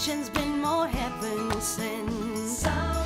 Vacation's been more heaven since. So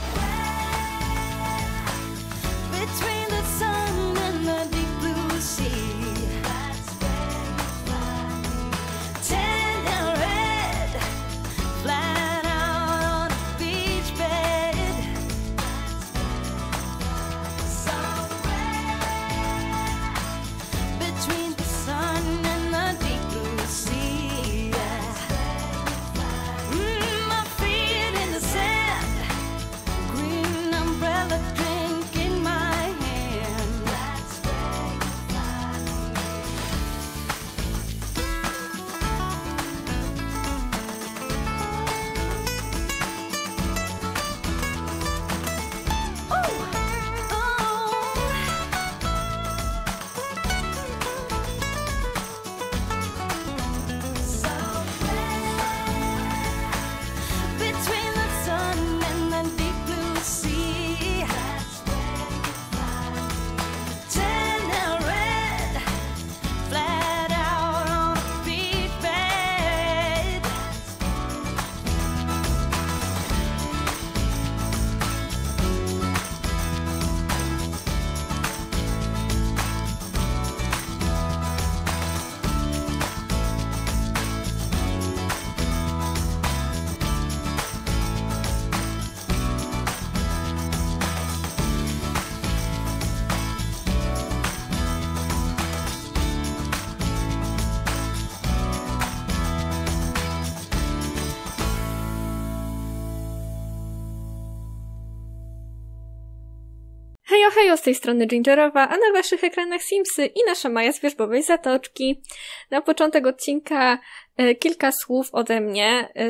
Ohejo, z tej strony Gingerowa, a na waszych ekranach Simsy i nasza Maja z Wierzbowej Zatoczki. Na początek odcinka E, kilka słów ode mnie. E,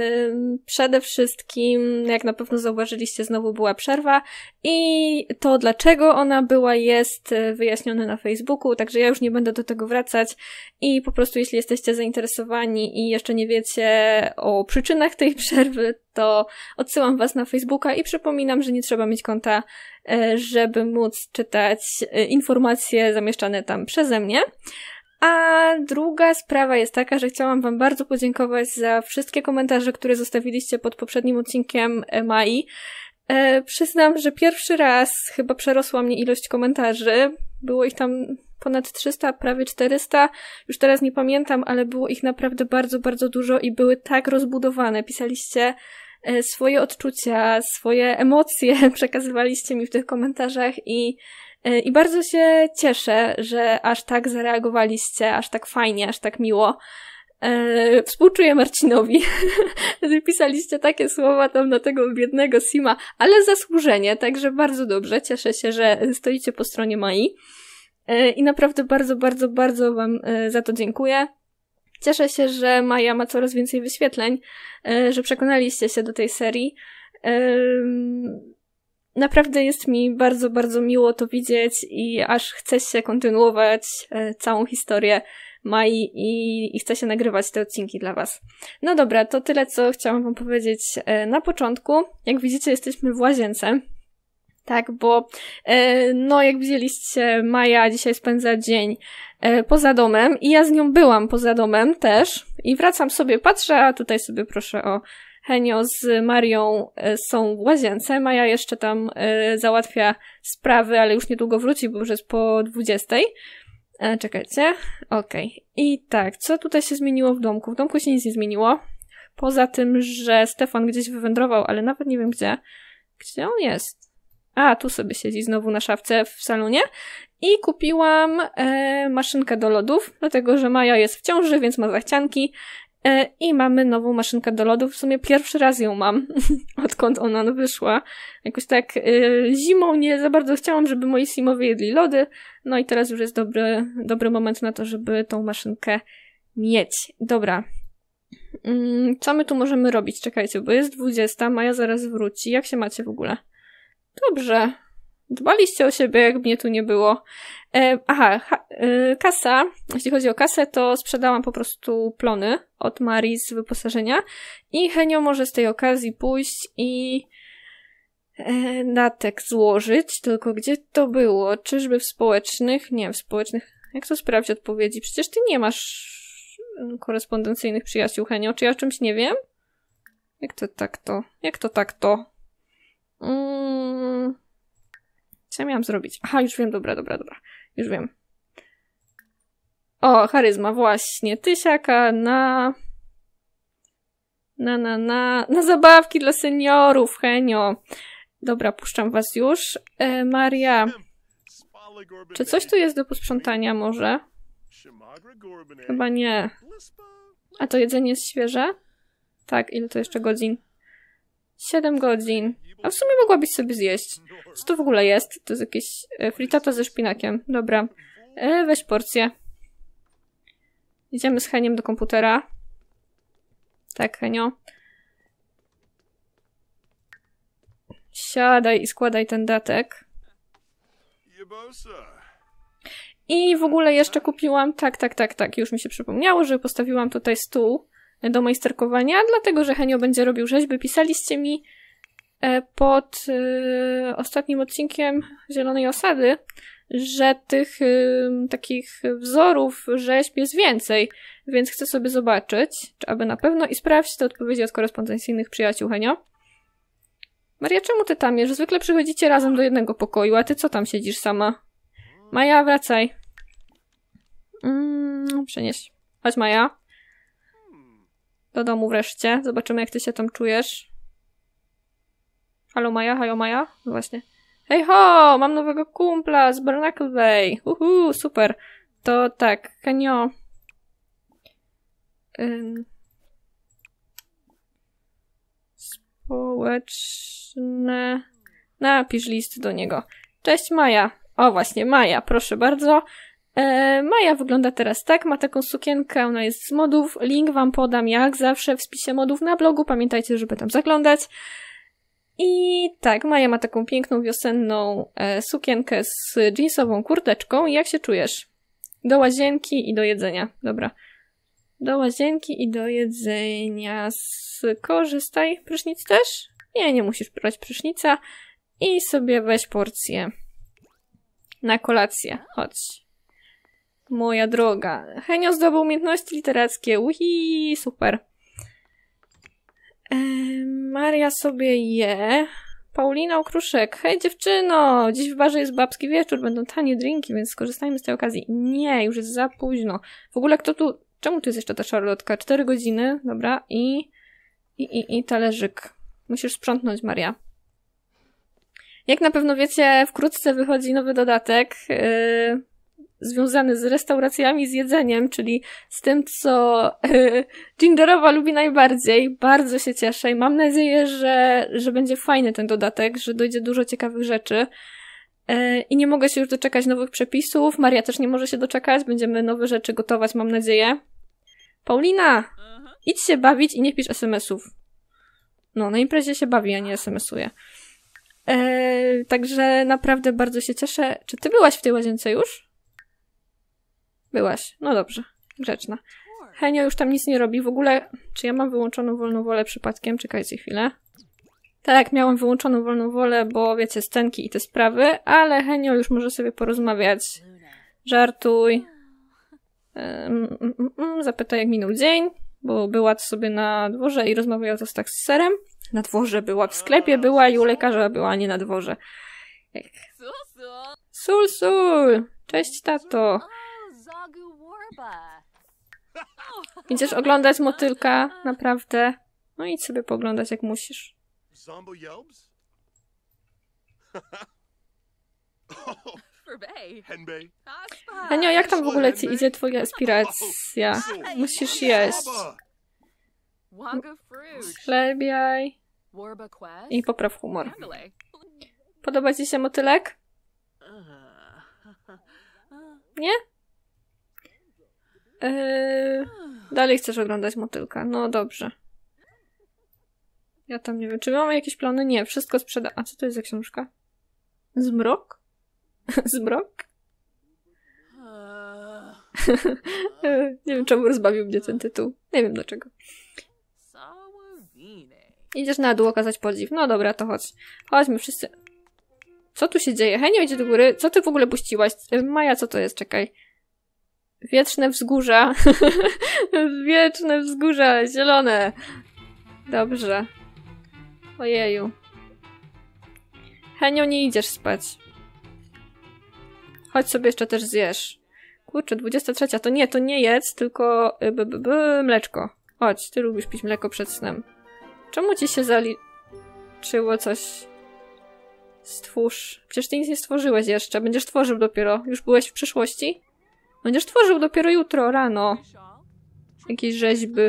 przede wszystkim, jak na pewno zauważyliście, znowu była przerwa i to, dlaczego ona była, jest e, wyjaśnione na Facebooku, także ja już nie będę do tego wracać i po prostu, jeśli jesteście zainteresowani i jeszcze nie wiecie o przyczynach tej przerwy, to odsyłam Was na Facebooka i przypominam, że nie trzeba mieć konta, żeby móc czytać informacje zamieszczane tam przeze mnie. A druga sprawa jest taka, że chciałam Wam bardzo podziękować za wszystkie komentarze, które zostawiliście pod poprzednim odcinkiem e, MAI. E, przyznam, że pierwszy raz chyba przerosła mnie ilość komentarzy. Było ich tam ponad 300, prawie 400. Już teraz nie pamiętam, ale było ich naprawdę bardzo, bardzo dużo i były tak rozbudowane. Pisaliście e, swoje odczucia, swoje emocje przekazywaliście mi w tych komentarzach i E, I bardzo się cieszę, że aż tak zareagowaliście, aż tak fajnie, aż tak miło. E, współczuję Marcinowi, że pisaliście takie słowa tam na tego biednego Sima, ale zasłużenie, także bardzo dobrze. Cieszę się, że stoicie po stronie Mai. E, I naprawdę bardzo, bardzo, bardzo Wam za to dziękuję. Cieszę się, że Maja ma coraz więcej wyświetleń, że przekonaliście się do tej serii naprawdę jest mi bardzo, bardzo miło to widzieć i aż chce się kontynuować e, całą historię Mai i, i chce się nagrywać te odcinki dla Was. No dobra, to tyle, co chciałam Wam powiedzieć e, na początku. Jak widzicie, jesteśmy w łazience tak, bo e, no jak widzieliście, Maja dzisiaj spędza dzień e, poza domem i ja z nią byłam poza domem też i wracam sobie, patrzę, a tutaj sobie proszę o Henio z Marią e, są w łazience, Maja jeszcze tam załatwia sprawy, ale już niedługo wróci, bo już jest po 20. Czekajcie, okej. Okay. I tak, co tutaj się zmieniło w domku? W domku się nic nie zmieniło, poza tym, że Stefan gdzieś wywędrował, ale nawet nie wiem gdzie. Gdzie on jest? A, tu sobie siedzi znowu na szafce w salonie. I kupiłam e, maszynkę do lodów, dlatego że Maja jest w ciąży, więc ma zachcianki. E, I mamy nową maszynkę do lodów. W sumie pierwszy raz ją mam, odkąd ona wyszła. Jakoś tak e, zimą nie za bardzo chciałam, żeby moi simowie jedli lody. No i teraz już jest dobry, dobry moment na to, żeby tą maszynkę mieć. Dobra, mm, co my tu możemy robić? Czekajcie, bo jest 20, Maja zaraz wróci. Jak się macie w ogóle? Dobrze. Dbaliście o siebie, jak mnie tu nie było. E, aha, ha, e, kasa. Jeśli chodzi o kasę, to sprzedałam po prostu plony od Marii z wyposażenia. I Henio może z tej okazji pójść i e, datek złożyć. Tylko gdzie to było? Czyżby w społecznych? Nie, w społecznych. Jak to sprawdzić odpowiedzi? Przecież ty nie masz korespondencyjnych przyjaciół, Henio. Czy ja o czymś nie wiem? Jak to tak to? Jak to tak to? Mm, co ja miałam zrobić? Aha, już wiem, dobra, dobra, dobra. Już wiem. O, charyzma, właśnie. Tysiaka na... Na, na, na... Na zabawki dla seniorów, Henio. Dobra, puszczam was już. E, Maria, czy coś tu jest do posprzątania może? Chyba nie. A to jedzenie jest świeże? Tak, ile to jeszcze godzin? 7 godzin. A w sumie mogłabyś sobie zjeść. Co to w ogóle jest? To jest jakieś e, frittata ze szpinakiem. Dobra. E, weź porcję. Idziemy z Heniem do komputera. Tak, Henio. Siadaj i składaj ten datek. I w ogóle jeszcze kupiłam, tak, tak, tak, tak, już mi się przypomniało, że postawiłam tutaj stół do majsterkowania, dlatego że Henio będzie robił rzeźby. Pisaliście mi e, pod e, ostatnim odcinkiem Zielonej Osady, że tych e, takich wzorów rzeźb jest więcej, więc chcę sobie zobaczyć, czy aby na pewno i sprawdź te odpowiedzi od korespondencyjnych przyjaciół Henio. Maria, czemu ty tam jesz? Zwykle przychodzicie razem do jednego pokoju, a ty co tam siedzisz sama? Maja, wracaj. Mm, przenieś. Chodź, Maja do domu wreszcie. Zobaczymy, jak ty się tam czujesz. Halo Maja, halo Maja? No właśnie. Hej ho, mam nowego kumpla z Barnacle Bay. Uhu, super. To tak, Kenio. Społeczne. Napisz list do niego. Cześć Maja. O właśnie, Maja, proszę bardzo. E, Maja wygląda teraz tak, ma taką sukienkę, ona jest z modów. Link wam podam jak zawsze w spisie modów na blogu. Pamiętajcie, żeby tam zaglądać. I tak, Maja ma taką piękną wiosenną e, sukienkę z jeansową kurteczką. Jak się czujesz? Do łazienki i do jedzenia. Dobra. Do łazienki i do jedzenia. Skorzystaj. Prysznic też? Nie, nie musisz brać prysznica. I sobie weź porcję. Na kolację. Chodź. Moja droga. Henio zdobył umiejętności literackie. Uhi, super. E, Maria sobie je. Paulina Okruszek. Hej dziewczyno! Dziś w barze jest babski wieczór, będą tanie drinki, więc skorzystajmy z tej okazji. Nie, już jest za późno. W ogóle kto tu... Czemu tu jest jeszcze ta szarlotka? cztery godziny, dobra, i... I, i, i talerzyk. Musisz sprzątnąć, Maria. Jak na pewno wiecie, wkrótce wychodzi nowy dodatek. Yy związany z restauracjami, z jedzeniem, czyli z tym, co e, Gingerowa lubi najbardziej. Bardzo się cieszę i mam nadzieję, że, że będzie fajny ten dodatek, że dojdzie dużo ciekawych rzeczy. E, I nie mogę się już doczekać nowych przepisów. Maria też nie może się doczekać. Będziemy nowe rzeczy gotować, mam nadzieję. Paulina! Mhm. Idź się bawić i nie pisz SMS-ów. No, na imprezie się bawi, a nie SMS-uje. Eee, także naprawdę bardzo się cieszę. Czy ty byłaś w tej łazience już? Byłaś. No dobrze. Grzeczna. Henio już tam nic nie robi. W ogóle, czy ja mam wyłączoną wolną wolę przypadkiem? Czekajcie chwilę. Tak, miałam wyłączoną wolną wolę, bo wiecie, stenki i te sprawy, ale Henio już może sobie porozmawiać. Żartuj. Um, um, um, zapytaj, jak minął dzień, bo była sobie na dworze i rozmawiała to tak z serem. Na dworze była, w sklepie była i u lekarza była, a nie na dworze. Sul, sul! Cześć, tato! Idziesz oglądać motylka, naprawdę. No idź sobie poglądać jak musisz. Zombo Henio, jak tam w ogóle ci idzie twoja aspiracja? Musisz jeść. Chlebiaj. I popraw humor. Podoba ci się motylek? Uh. Nie? Eee, dalej chcesz oglądać motylka. No dobrze. Ja tam nie wiem, czy mamy jakieś plany? Nie, wszystko sprzeda. A co to jest za książka? Zmrok? Zmrok? Eee. nie wiem, czemu rozbawił mnie ten tytuł. Nie wiem dlaczego. Idziesz na dół okazać podziw. No dobra, to chodź. Chodźmy wszyscy. Co tu się dzieje? Henio idzie do góry. Co ty w ogóle puściłaś? Maja, co to jest? Czekaj. Wieczne wzgórza. Wieczne wzgórza, zielone. Dobrze. Ojeju. Henio, nie idziesz spać. Chodź sobie jeszcze też zjesz. Kurczę, 23. To nie, to nie jedz, tylko y, b, b, b, mleczko. Chodź, ty lubisz pić mleko przed snem. Czemu ci się zaliczyło coś? Stwórz. Przecież ty nic nie stworzyłeś jeszcze. Będziesz tworzył dopiero. Już byłeś w przyszłości? Będziesz tworzył dopiero jutro rano. Jakieś rzeźby.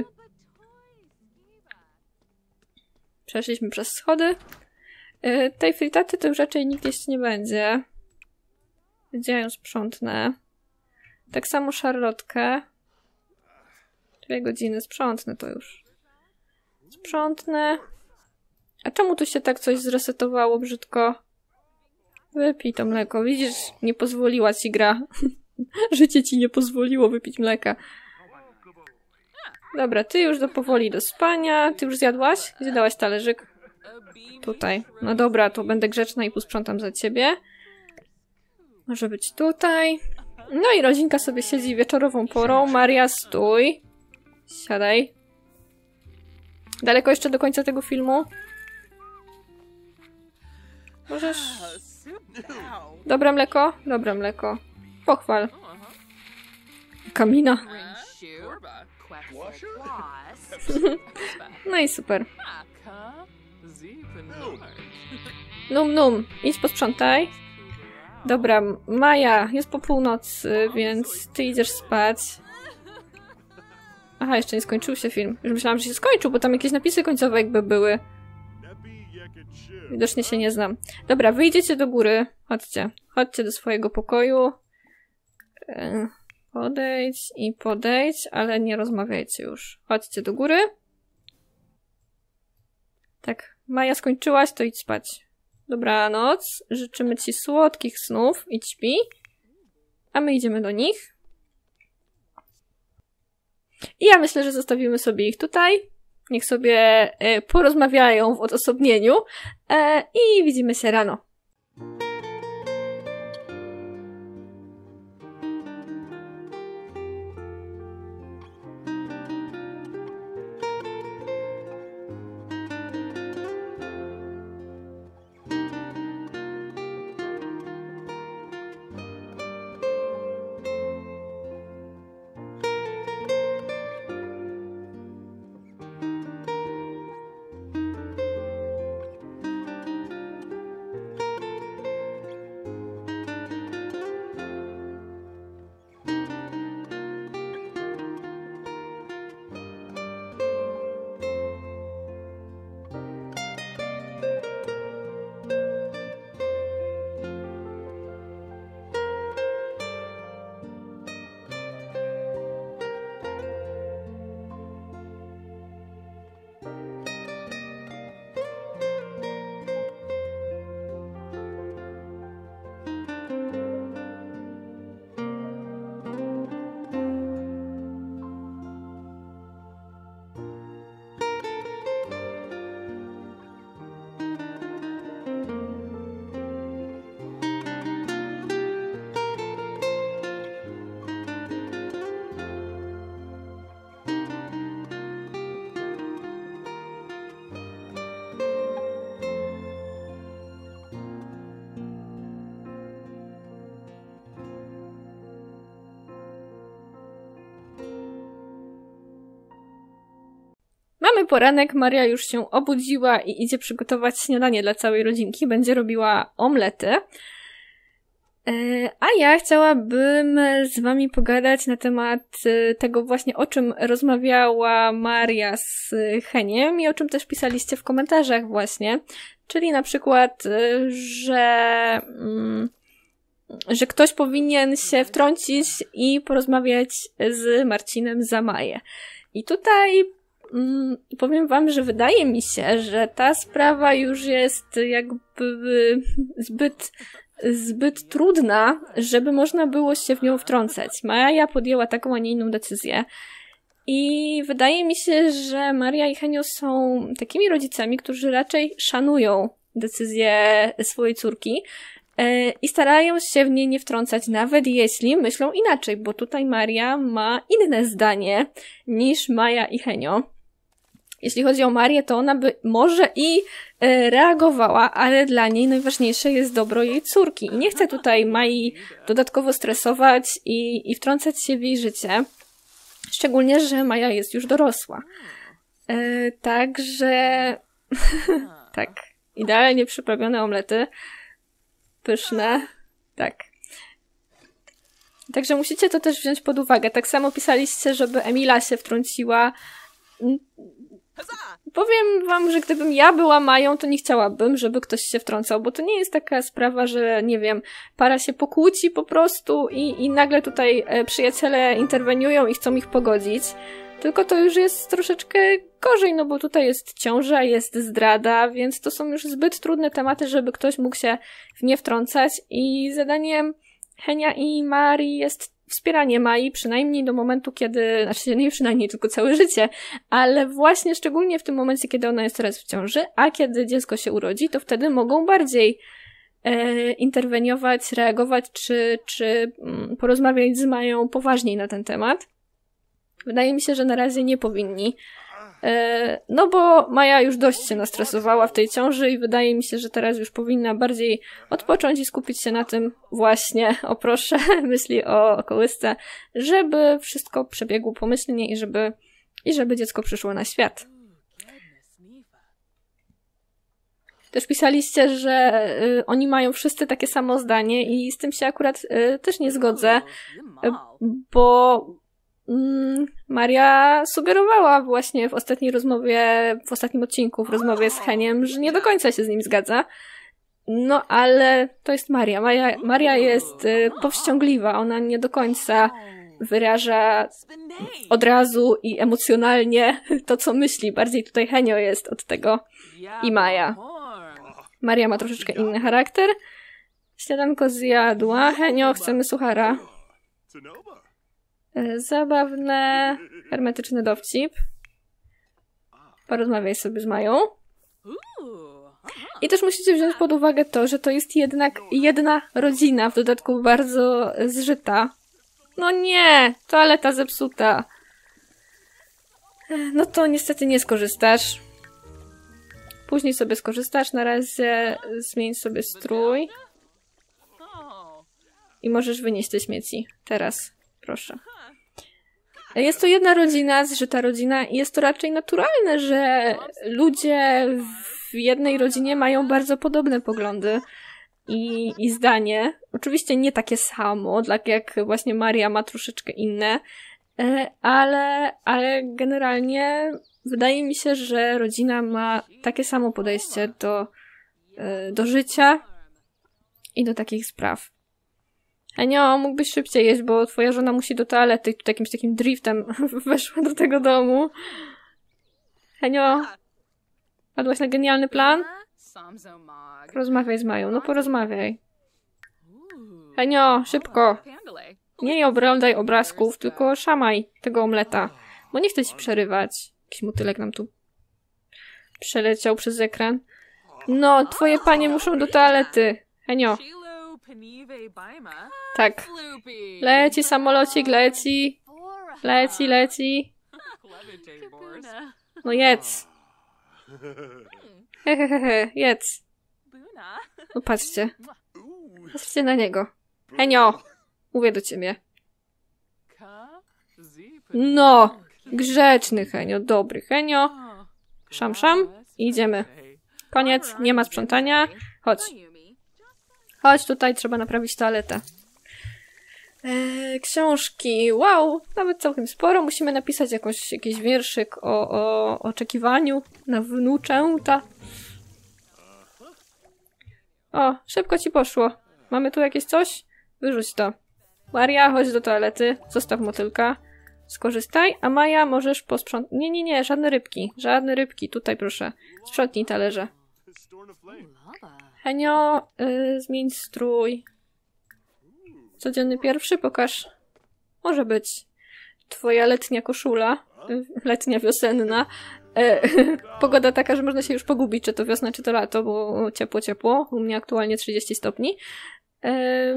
Przeszliśmy przez schody. Yy, tej fritaty to już raczej nikt jeść nie będzie. Gdzie ją sprzątnę? Tak samo szarlotkę. Dwie godziny sprzątnę to już. Sprzątnę. A czemu tu się tak coś zresetowało brzydko? Wypij to mleko. Widzisz, nie pozwoliła ci gra. Życie ci nie pozwoliło wypić mleka. Dobra, ty już do powoli do spania. Ty już zjadłaś? Zjadałaś talerzyk? Tutaj. No dobra, to będę grzeczna i posprzątam za ciebie. Może być tutaj. No i rodzinka sobie siedzi wieczorową porą. Maria, stój. Siadaj. Daleko jeszcze do końca tego filmu? Możesz... Dobre mleko? Dobre mleko. Pochwal. Kamina. No i super. Num, num, idź posprzątaj. Dobra, Maja, jest po północy, więc ty idziesz spać. Aha, jeszcze nie skończył się film. Już myślałam, że się skończył, bo tam jakieś napisy końcowe jakby były. Widocznie się nie znam. Dobra, wyjdziecie do góry. Chodźcie. Chodźcie do swojego pokoju. Podejdź i podejdź, ale nie rozmawiajcie już. Chodźcie do góry. Tak, Maja skończyłaś, to idź spać. Dobranoc, życzymy ci słodkich snów, i śpi. A my idziemy do nich. I ja myślę, że zostawimy sobie ich tutaj. Niech sobie e, porozmawiają w odosobnieniu. E, I widzimy się rano. poranek, Maria już się obudziła i idzie przygotować śniadanie dla całej rodzinki. Będzie robiła omlety. E, a ja chciałabym z Wami pogadać na temat e, tego właśnie, o czym rozmawiała Maria z Heniem i o czym też pisaliście w komentarzach właśnie. Czyli na przykład, e, że, mm, że ktoś powinien się wtrącić i porozmawiać z Marcinem za Maję. I tutaj Mm, powiem wam, że wydaje mi się, że ta sprawa już jest jakby zbyt zbyt trudna, żeby można było się w nią wtrącać. Maja podjęła taką, a nie inną decyzję. I wydaje mi się, że Maria i Henio są takimi rodzicami, którzy raczej szanują decyzję swojej córki e, i starają się w niej nie wtrącać, nawet jeśli myślą inaczej, bo tutaj Maria ma inne zdanie niż Maja i Henio. Jeśli chodzi o Marię, to ona by może i e, reagowała, ale dla niej najważniejsze jest dobro jej córki. I nie chcę tutaj Mai dodatkowo stresować i, i wtrącać się w jej życie. Szczególnie, że Maja jest już dorosła. E, także. tak. Idealnie przyprawione omlety. Pyszne. Tak. Także musicie to też wziąć pod uwagę. Tak samo pisaliście, żeby Emila się wtrąciła. Powiem wam, że gdybym ja była Mają, to nie chciałabym, żeby ktoś się wtrącał, bo to nie jest taka sprawa, że nie wiem, para się pokłóci po prostu i, i nagle tutaj e, przyjaciele interweniują i chcą ich pogodzić. Tylko to już jest troszeczkę gorzej, no bo tutaj jest ciąża, jest zdrada, więc to są już zbyt trudne tematy, żeby ktoś mógł się w nie wtrącać. I zadaniem Henia i Marii jest wspieranie Mai, przynajmniej do momentu, kiedy, znaczy nie przynajmniej, tylko całe życie, ale właśnie szczególnie w tym momencie, kiedy ona jest teraz w ciąży, a kiedy dziecko się urodzi, to wtedy mogą bardziej e, interweniować, reagować, czy, czy mm, porozmawiać z Mają poważniej na ten temat. Wydaje mi się, że na razie nie powinni E, no bo Maja już dość się nastresowała w tej ciąży i wydaje mi się, że teraz już powinna bardziej odpocząć i skupić się na tym właśnie, o proszę, myśli o kołysce, żeby wszystko przebiegło pomyślnie i żeby, i żeby dziecko przyszło na świat. Też pisaliście, że y, oni mają wszyscy takie samo zdanie i z tym się akurat y, też nie zgodzę, y, bo Mm, Maria sugerowała właśnie w ostatniej rozmowie, w ostatnim odcinku, w rozmowie z Heniem, że nie do końca się z nim zgadza. No ale to jest Maria. Maria, Maria jest y, powściągliwa. Ona nie do końca wyraża od razu i emocjonalnie to, co myśli. Bardziej tutaj Henio jest od tego i Maja. Maria ma troszeczkę inny charakter. Śniadanko zjadła. Henio, chcemy suchara. E, zabawne, hermetyczny dowcip. Porozmawiaj sobie z Mają. I też musicie wziąć pod uwagę to, że to jest jednak jedna rodzina, w dodatku bardzo zżyta. No nie, toaleta zepsuta. E, no to niestety nie skorzystasz. Później sobie skorzystasz, na razie zmień sobie strój. I możesz wynieść te śmieci. Teraz, proszę. Jest to jedna rodzina, zżyta rodzina i jest to raczej naturalne, że ludzie w jednej rodzinie mają bardzo podobne poglądy i, i zdanie. Oczywiście nie takie samo, tak jak właśnie Maria ma troszeczkę inne, e, ale, ale generalnie wydaje mi się, że rodzina ma takie samo podejście do, e, do życia i do takich spraw. Enio, mógłbyś szybciej jeść, bo twoja żona musi do toalety i tu jakimś takim driftem weszła do tego domu. Henio, padłaś na genialny plan? Rozmawiaj z Mają, no porozmawiaj. Henio, szybko. Nie oglądaj obrazków, tylko szamaj tego omleta. Bo nie chcę ci przerywać. Jakiś mutylek nam tu przeleciał przez ekran. No, twoje panie muszą do toalety. Henio, tak. Leci samolocik, leci. Leci, leci. No jedz. Hmm. Hehehehe, jedz. No patrzcie. Patrzcie na niego. Henio! Mówię do ciebie. No! Grzeczny Henio, dobry Henio. Szam, szam. idziemy. Koniec, nie ma sprzątania. Chodź. No Chodź tutaj, trzeba naprawić toaletę. Eee, książki, wow, nawet całkiem sporo. Musimy napisać jakąś, jakiś wierszyk o, o oczekiwaniu na wnuczęta. O, szybko ci poszło. Mamy tu jakieś coś? Wyrzuć to. Maria, chodź do toalety, zostaw motylka. Skorzystaj, a Maja możesz posprzątać. Nie, nie, nie, żadne rybki, żadne rybki. Tutaj proszę, sprzątnij talerze. Henio, yy, zmień strój. Codzienny pierwszy pokaż. Może być. Twoja letnia koszula. Yy, letnia, wiosenna. Yy, pogoda taka, że można się już pogubić, czy to wiosna, czy to lato, bo ciepło, ciepło. U mnie aktualnie 30 stopni. E,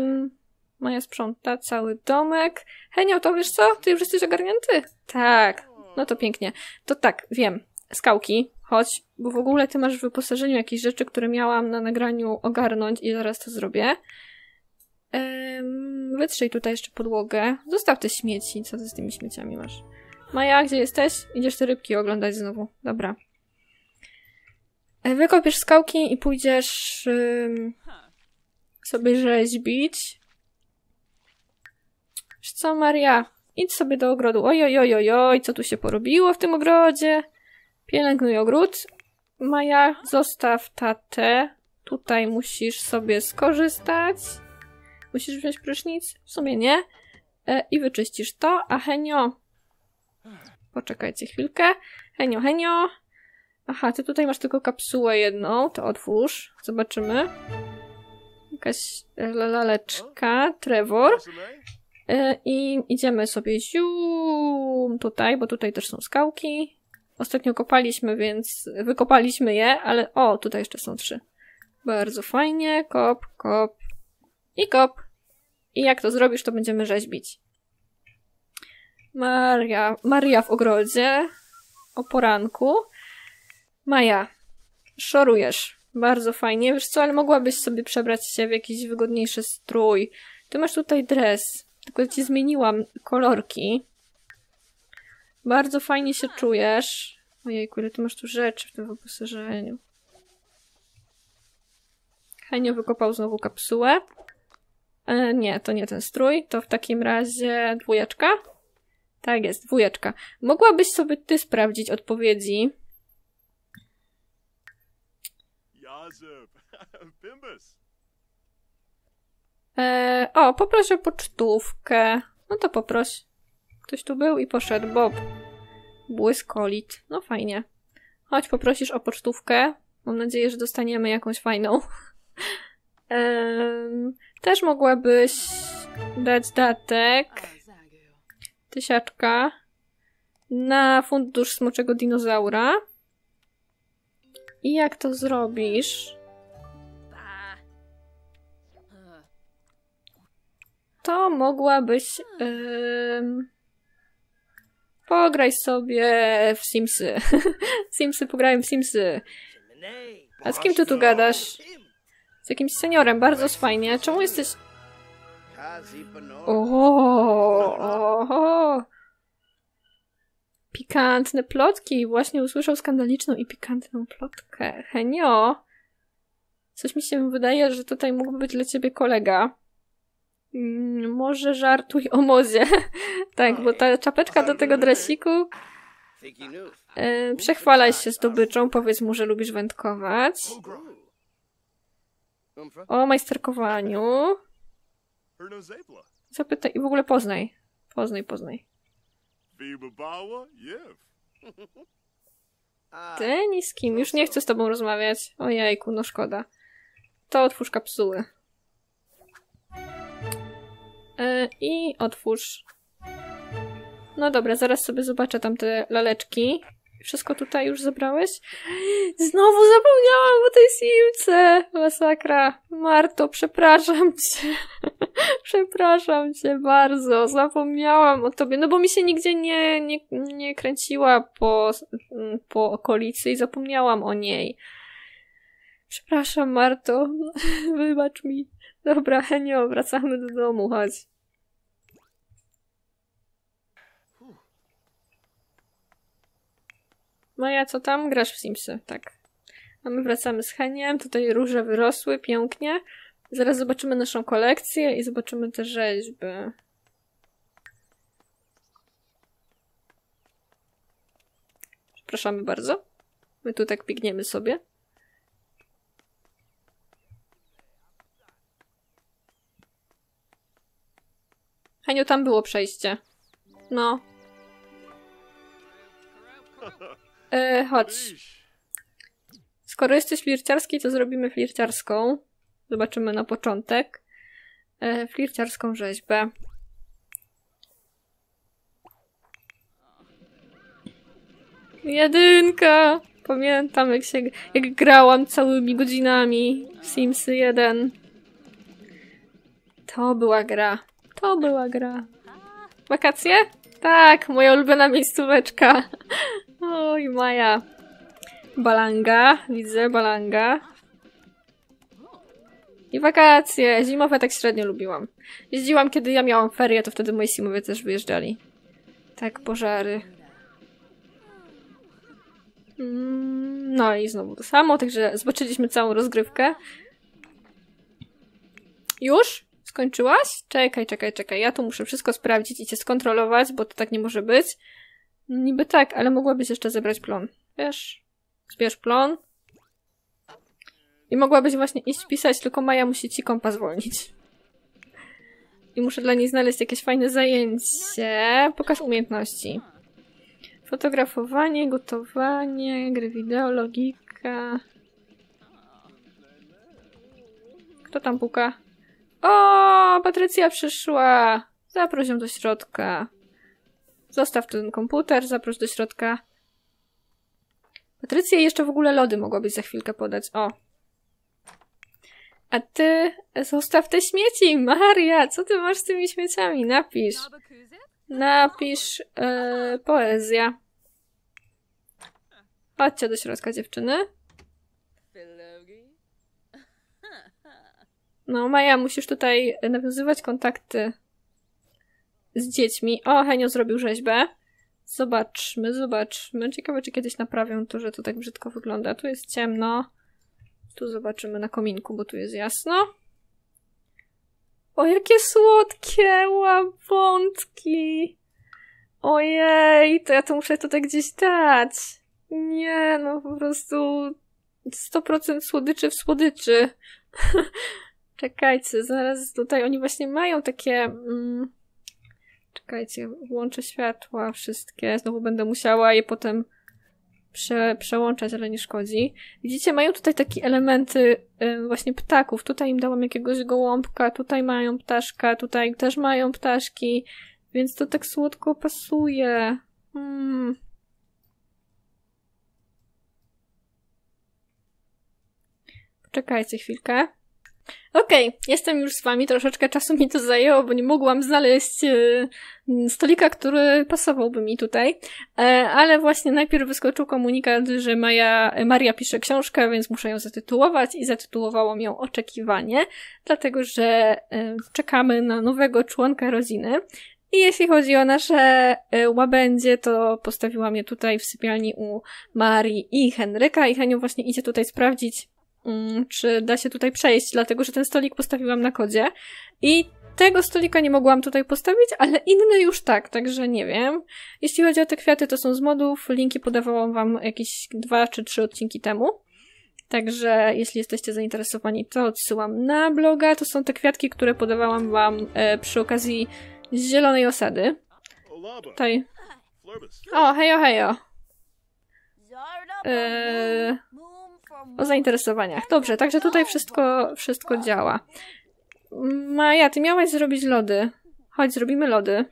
Maja sprząta cały domek. Henio, to wiesz co? Ty już jesteś ogarnięty? Tak. No to pięknie. To tak, wiem. Skałki, Chodź, bo w ogóle ty masz w wyposażeniu jakieś rzeczy, które miałam na nagraniu ogarnąć i zaraz to zrobię. Ehm, wytrzyj tutaj jeszcze podłogę. Zostaw te śmieci. Co ty z tymi śmieciami masz? Maja, gdzie jesteś? Idziesz te rybki oglądać znowu. Dobra. E, wykopiesz skałki i pójdziesz ym, sobie rzeźbić. Wiesz co, Maria? Idź sobie do ogrodu. Oj, oj, oj, oj, co tu się porobiło w tym ogrodzie? Pielęgnuj ogród. Maja, zostaw tatę. Tutaj musisz sobie skorzystać. Musisz wziąć prysznic? W sumie nie. E, I wyczyścisz to. A Henio... Poczekajcie chwilkę. Henio, Henio. Aha, ty tutaj masz tylko kapsułę jedną. To otwórz. Zobaczymy. Jakaś laleczka. Trevor. E, I idziemy sobie zium tutaj, bo tutaj też są skałki. Ostatnio kopaliśmy, więc wykopaliśmy je, ale o, tutaj jeszcze są trzy. Bardzo fajnie, kop, kop i kop. I jak to zrobisz, to będziemy rzeźbić. Maria, Maria w ogrodzie o poranku. Maja, szorujesz. Bardzo fajnie. Wiesz co, ale mogłabyś sobie przebrać się w jakiś wygodniejszy strój. Ty masz tutaj dres, tylko ci zmieniłam kolorki. Bardzo fajnie się czujesz. Ojejku, ile ty masz tu rzeczy w tym wyposażeniu. Henio wykopał znowu kapsułę. E, nie, to nie ten strój. To w takim razie dwójeczka. Tak jest, dwójeczka. Mogłabyś sobie ty sprawdzić odpowiedzi. E, o, poproszę pocztówkę. No to poproś. Ktoś tu był i poszedł. Bob. Błyskolit. No fajnie. Chodź, poprosisz o pocztówkę. Mam nadzieję, że dostaniemy jakąś fajną. też mogłabyś dać datek. Tysiaczka. Na fundusz smoczego dinozaura. I jak to zrobisz? To mogłabyś... Yy Pograj sobie w Simsy. Simsy, pograłem w Simsy. A z kim ty tu gadasz? Z jakimś seniorem, bardzo fajnie. Czemu jesteś... Oho, Pikantne plotki. Właśnie usłyszał skandaliczną i pikantną plotkę. Henio, coś mi się wydaje, że tutaj mógł być dla ciebie kolega. Mm, może żartuj o mozie. tak, bo ta czapeczka do tego dresiku. E, przechwalaj się zdobyczą, powiedz mu, że lubisz wędkować. O majsterkowaniu. Zapytaj i w ogóle poznaj. Poznaj, poznaj. Ty, ni z kim? Już nie chcę z tobą rozmawiać. Ojejku, no szkoda. To otwórz kapsułę. E, I otwórz. No dobra, zaraz sobie zobaczę tam te laleczki. Wszystko tutaj już zebrałeś? Znowu zapomniałam o tej simce! Masakra. Marto, przepraszam cię. przepraszam cię bardzo. Zapomniałam o tobie. No bo mi się nigdzie nie, nie, nie kręciła po, po okolicy i zapomniałam o niej. Przepraszam, Marto. Wybacz mi. Dobra, Henio, wracamy do domu, chodź. Maja, no co tam? Grasz w Simsy, tak. A my wracamy z Heniem, tutaj róże wyrosły, pięknie. Zaraz zobaczymy naszą kolekcję i zobaczymy te rzeźby. Przepraszamy bardzo. My tu tak biegniemy sobie. Heniu, tam było przejście. No. E, chodź. Skoro jesteś flirciarskiej, to zrobimy flirciarską. Zobaczymy na początek. E, flirciarską rzeźbę. Jedynka! Pamiętam jak się... jak grałam całymi godzinami w Sims 1. To była gra. To była gra. Wakacje? Tak, moja ulubiona miejscóweczka. Oj, Maja. Balanga, widzę, balanga. I wakacje. Zimowe tak średnio lubiłam. Jeździłam, kiedy ja miałam ferie, to wtedy moi simowie też wyjeżdżali. Tak, pożary. Mm, no i znowu to samo, także zobaczyliśmy całą rozgrywkę. Już? Skończyłaś? Czekaj, czekaj, czekaj. Ja tu muszę wszystko sprawdzić i cię skontrolować, bo to tak nie może być. Niby tak, ale mogłabyś jeszcze zebrać plon. Wiesz? Zbierz plon. I mogłabyś właśnie iść pisać, tylko Maja musi ci kompa zwolnić. I muszę dla niej znaleźć jakieś fajne zajęcie. Pokaż umiejętności. Fotografowanie, gotowanie, gry wideo, logika. Kto tam puka? O, Patrycja przyszła. Zaproś ją do środka. Zostaw ten komputer, zaproś do środka. Patrycja jeszcze w ogóle lody mogłabyś za chwilkę podać. O. A ty zostaw te śmieci, Maria! Co ty masz z tymi śmieciami? Napisz. Napisz yy, poezja. Chodźcie do środka, dziewczyny. No, Maja, musisz tutaj nawiązywać kontakty z dziećmi. O, Henio zrobił rzeźbę. Zobaczmy, zobaczmy. Ciekawe, czy kiedyś naprawią to, że to tak brzydko wygląda. Tu jest ciemno. Tu zobaczymy na kominku, bo tu jest jasno. O, jakie słodkie łabątki! Ojej, to ja to muszę tutaj gdzieś dać. Nie, no po prostu 100% słodyczy w słodyczy. Czekajcie, zaraz tutaj oni właśnie mają takie. Mm, czekajcie, włączę światła wszystkie. Znowu będę musiała je potem prze, przełączać, ale nie szkodzi. Widzicie, mają tutaj takie elementy y, właśnie ptaków. Tutaj im dałam jakiegoś gołąbka, tutaj mają ptaszka, tutaj też mają ptaszki, więc to tak słodko pasuje. Hmm. Poczekajcie chwilkę. Okej, okay, jestem już z wami, troszeczkę czasu mi to zajęło, bo nie mogłam znaleźć e, stolika, który pasowałby mi tutaj. E, ale właśnie najpierw wyskoczył komunikat, że Maja, e, Maria pisze książkę, więc muszę ją zatytułować i zatytułowałam ją Oczekiwanie, dlatego że czekamy na nowego członka rodziny. I jeśli chodzi o nasze łabędzie, to postawiłam je tutaj w sypialni u Marii i Henryka i Henio właśnie idzie tutaj sprawdzić, Mm, czy da się tutaj przejść, dlatego że ten stolik postawiłam na kodzie i tego stolika nie mogłam tutaj postawić, ale inny już tak, także nie wiem. Jeśli chodzi o te kwiaty, to są z modów, linki podawałam wam jakieś dwa czy trzy odcinki temu. Także jeśli jesteście zainteresowani, to odsyłam na bloga. To są te kwiatki, które podawałam wam e, przy okazji zielonej osady. Tutaj. O, hejo, hejo. Eee o zainteresowaniach. Dobrze, także tutaj wszystko, wszystko działa. Maja, ty miałaś zrobić lody. Chodź, zrobimy lody.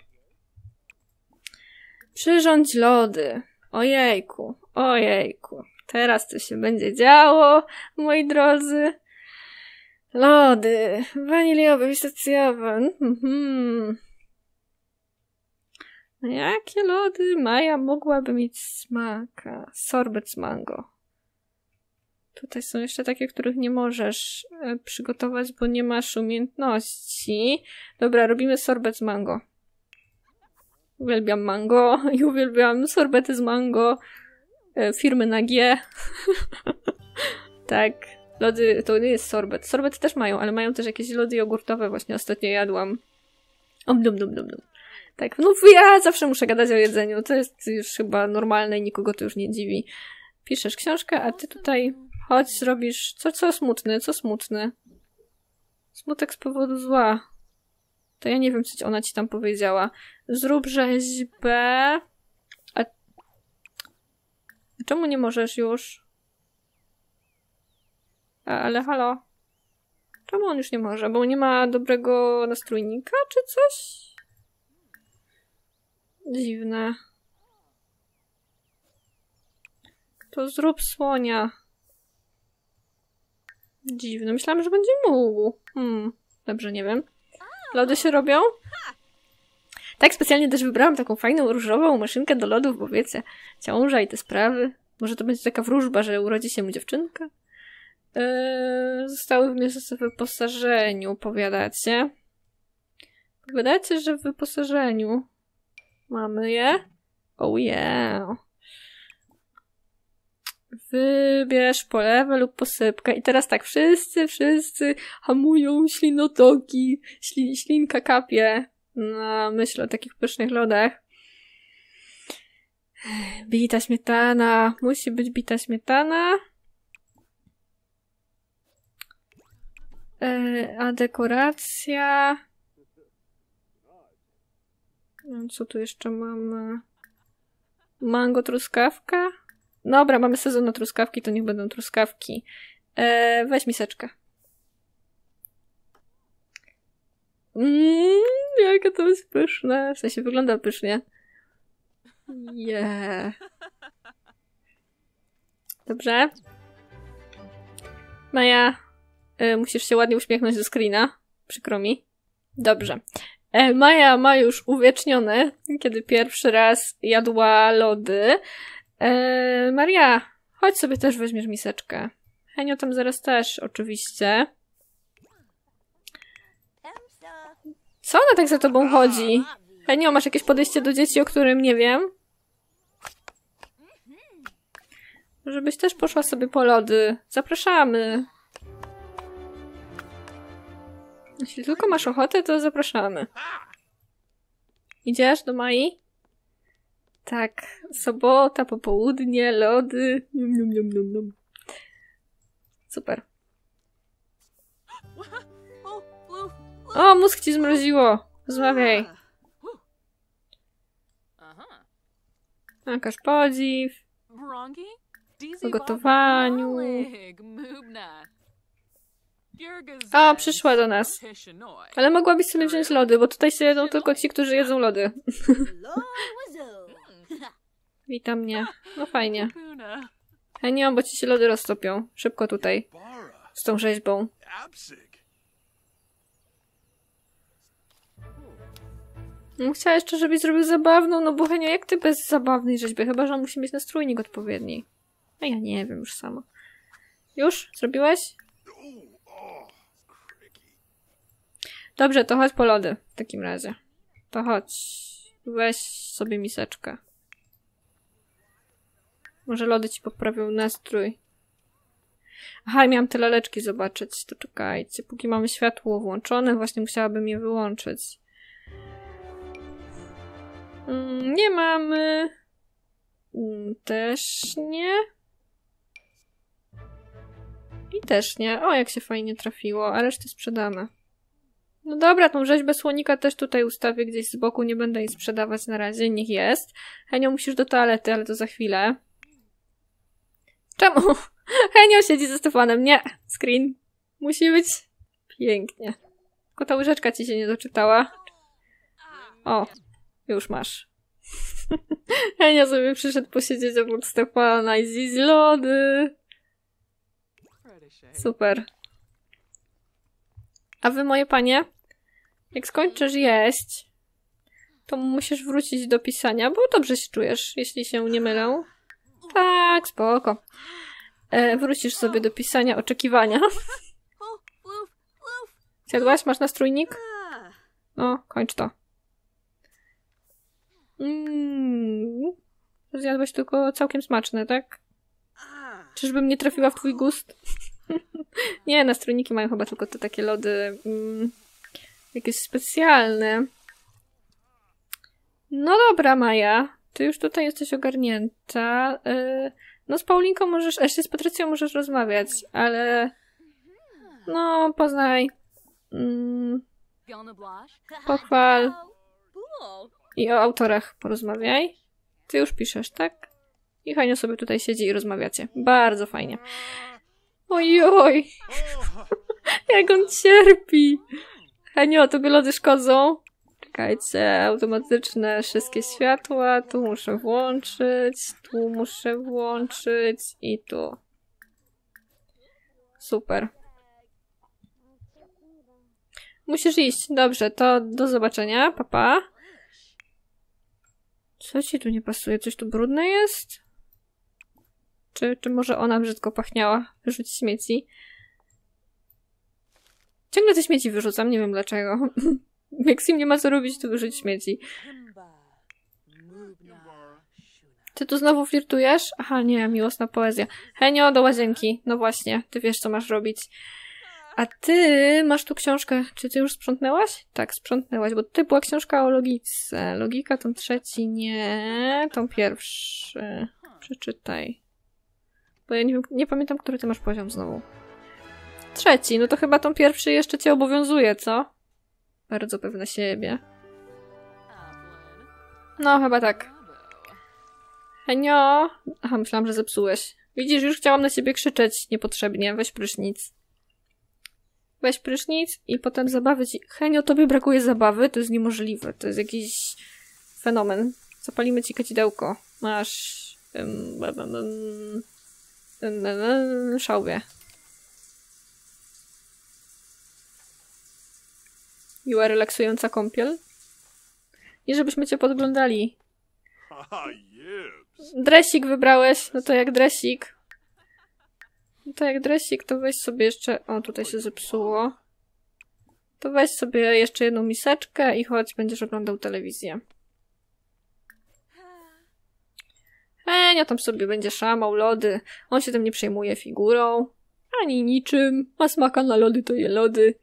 Przyrządź lody. Ojejku, ojejku. Teraz to się będzie działo, moi drodzy. Lody, waniliowe, pistacjowe. Mhm. No jakie lody Maja mogłaby mieć smaka? Sorbet z mango. Tutaj są jeszcze takie, których nie możesz e, przygotować, bo nie masz umiejętności. Dobra, robimy sorbet z mango. Uwielbiam mango i uwielbiam sorbety z mango e, firmy na G. tak. Lody to nie jest sorbet. Sorbet też mają, ale mają też jakieś lody jogurtowe. Właśnie ostatnio jadłam. Om dum dum dum dum. Tak, no ja zawsze muszę gadać o jedzeniu. To jest już chyba normalne i nikogo to już nie dziwi. Piszesz książkę, a ty tutaj Chodź, zrobisz. Co, co smutny, co smutny? Smutek z powodu zła. To ja nie wiem, co ona ci tam powiedziała. Zrób rzeźbę. A... Czemu nie możesz już? A, ale halo. Czemu on już nie może? Bo nie ma dobrego nastrójnika, czy coś? Dziwne. To zrób słonia. Dziwne, myślałam, że będzie mógł. Hmm, dobrze, nie wiem. Lody się robią? Tak, specjalnie też wybrałam taką fajną różową maszynkę do lodów, bo wiecie, ciąża i te sprawy. Może to będzie taka wróżba, że urodzi się mu dziewczynka? Yy, zostały w mięso wyposażeniu, powiadacie. Powiadacie, że w wyposażeniu mamy je? Oh yeah wybierz polewę lub posypkę. I teraz tak, wszyscy, wszyscy hamują ślinotoki, śli, ślinka kapie na myśl o takich pysznych lodach. Bita śmietana, musi być bita śmietana. E, a dekoracja... Co tu jeszcze mamy? Mango truskawka? Dobra, mamy sezon na truskawki, to niech będą truskawki. Eee, weź miseczkę. Mmm, jakie to jest pyszne. W sensie wygląda pysznie. Yeah. Dobrze. Maja, y, musisz się ładnie uśmiechnąć do screena. Przykro mi. Dobrze. E, Maja ma już uwiecznione, kiedy pierwszy raz jadła lody. Eee, Maria, chodź sobie też weźmiesz miseczkę. Henio tam zaraz też, oczywiście. Co ona tak za tobą chodzi? Henio, masz jakieś podejście do dzieci, o którym nie wiem? Żebyś też poszła sobie po lody. Zapraszamy. Jeśli tylko masz ochotę, to zapraszamy. Idziesz do Mai? Tak, sobota, popołudnie, lody. Num, num, num, num, num. Super. O, mózg ci zmroziło. Rozmawiaj. Jakaż podziw. O gotowaniu. O, przyszła do nas. Ale mogłabyś sobie wziąć lody, bo tutaj się jedzą tylko ci, którzy jedzą lody. Witam mnie. No fajnie. Ja nie mam, bo ci się lody roztopią. Szybko tutaj. Z tą rzeźbą. No, chciała jeszcze, żebyś zrobił zabawną, no bo Henio, jak ty bez zabawnej rzeźby? Chyba, że on musi mieć nastrójnik odpowiedni. A ja nie wiem już sama. Już? Zrobiłeś? Dobrze, to chodź po lody w takim razie. To chodź. Weź sobie miseczkę. Może lody ci poprawią nastrój. Aha, miałam tyle leczki zobaczyć, to czekajcie. Póki mamy światło włączone, właśnie musiałabym je wyłączyć. Mm, nie mamy. Mm, też nie. I też nie. O, jak się fajnie trafiło, a resztę sprzedamy. No dobra, tą rzeźbę słonika też tutaj ustawię gdzieś z boku, nie będę jej sprzedawać na razie, niech jest. Henio, musisz do toalety, ale to za chwilę. Czemu? Henio siedzi ze Stefanem. Nie. Screen. Musi być pięknie. Tylko ta łyżeczka ci się nie doczytała. O. Już masz. Henio sobie przyszedł posiedzieć obok Stefana i zjeść lody. Super. A wy, moje panie, jak skończysz jeść, to musisz wrócić do pisania, bo dobrze się czujesz, jeśli się nie mylę. Tak, spoko. E, wrócisz sobie do pisania oczekiwania. Zjadłaś? Masz nastrójnik? Tak. No, kończ to. Mm. Zjadłaś tylko całkiem smaczne, tak? Czyżbym nie trafiła w twój gust? nie, nastrójniki mają chyba tylko te takie lody mm, jakieś specjalne. No dobra, Maja ty już tutaj jesteś ogarnięta. Y, no z Paulinką możesz, jeszcze z Patrycją możesz rozmawiać, ale no poznaj. Mm, pochwal. I o autorach porozmawiaj. Ty już piszesz, tak? I Hanio sobie tutaj siedzi i rozmawiacie. Bardzo fajnie. Ojoj! Jak on cierpi! to tobie lody szkodzą. Czekajcie, automatyczne wszystkie światła, tu muszę włączyć, tu muszę włączyć i tu. Super. Musisz iść. Dobrze, to do zobaczenia, papa. Pa. Co ci tu nie pasuje? Coś tu brudne jest? Czy, czy może ona brzydko pachniała? Wyrzuć śmieci. Ciągle te śmieci wyrzucam, nie wiem dlaczego. Maxim nie ma co robić, to wyrzuć śmieci. Ty tu znowu flirtujesz? Aha, nie, miłosna poezja. Henio, do łazienki. No właśnie, ty wiesz, co masz robić. A ty masz tu książkę. Czy ty już sprzątnęłaś? Tak, sprzątnęłaś, bo ty była książka o logice. Logika, tą trzeci, nie. Tą pierwszy. Przeczytaj. Bo ja nie, nie pamiętam, który ty masz poziom znowu. Trzeci, no to chyba tą pierwszy jeszcze cię obowiązuje, co? Bardzo pewna siebie. No, chyba tak. Henio! Aha, myślałam, że zepsułeś. Widzisz, już chciałam na siebie krzyczeć niepotrzebnie. Weź prysznic. Weź prysznic i potem zabawy ci... Henio, tobie brakuje zabawy? To jest niemożliwe. To jest jakiś fenomen. Zapalimy ci kacidełko. Masz... Um, um, um, szałwie. miła, relaksująca kąpiel. I żebyśmy cię podglądali. Dresik wybrałeś, no to jak dresik. No to jak dresik, to weź sobie jeszcze... O, tutaj się zepsuło. To weź sobie jeszcze jedną miseczkę i chodź, będziesz oglądał telewizję. Enia tam sobie będzie szamał lody. On się tym nie przejmuje figurą. Ani niczym. Ma smaka na lody, to je lody.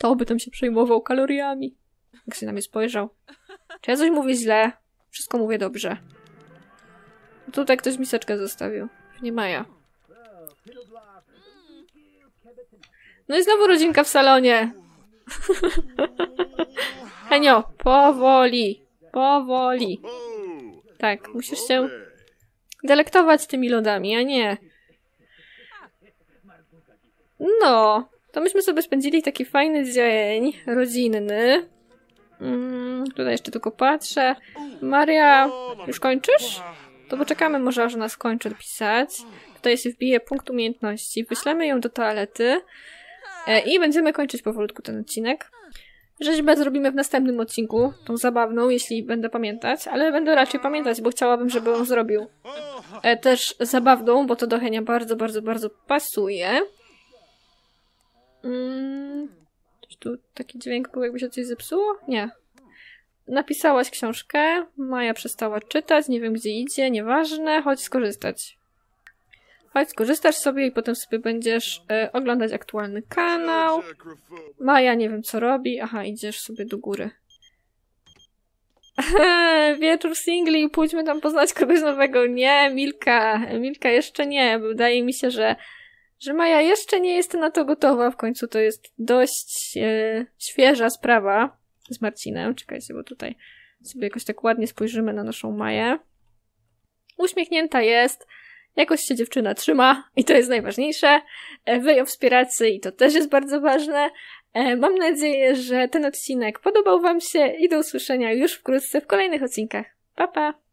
Kto by tam się przejmował kaloriami? Jak się na mnie spojrzał. Czy ja coś mówię źle? Wszystko mówię dobrze. No tutaj ktoś miseczkę zostawił. Nie ma ja. No i znowu rodzinka w salonie. Henio, powoli. Powoli. Tak, musisz się delektować tymi lodami, a nie. No, to myśmy sobie spędzili taki fajny dzień rodzinny. Mm, tutaj jeszcze tylko patrzę. Maria, już kończysz? To poczekamy może, aż ona skończy pisać. Tutaj się wbije punkt umiejętności. Wyślemy ją do toalety. E, I będziemy kończyć powolutku ten odcinek. Rzeźbę zrobimy w następnym odcinku, tą zabawną, jeśli będę pamiętać, ale będę raczej pamiętać, bo chciałabym, żeby on zrobił. E, też zabawną, bo to do Henia bardzo, bardzo, bardzo pasuje. Mm, hmm. tu taki dźwięk był, jakby się coś zepsuło? Nie. Napisałaś książkę, Maja przestała czytać, nie wiem gdzie idzie, nieważne, chodź skorzystać. Chodź, skorzystasz sobie i potem sobie będziesz y, oglądać aktualny kanał. Maja nie wiem co robi, aha, idziesz sobie do góry. Wieczór singli, pójdźmy tam poznać kogoś nowego. Nie, Milka, Milka jeszcze nie, bo wydaje mi się, że że Maja jeszcze nie jest na to gotowa. W końcu to jest dość e, świeża sprawa z Marcinem. Czekajcie, bo tutaj sobie jakoś tak ładnie spojrzymy na naszą Maję. Uśmiechnięta jest, jakoś się dziewczyna trzyma i to jest najważniejsze. E, wy ją wspieracie i to też jest bardzo ważne. E, mam nadzieję, że ten odcinek podobał Wam się i do usłyszenia już wkrótce w kolejnych odcinkach. Pa, pa!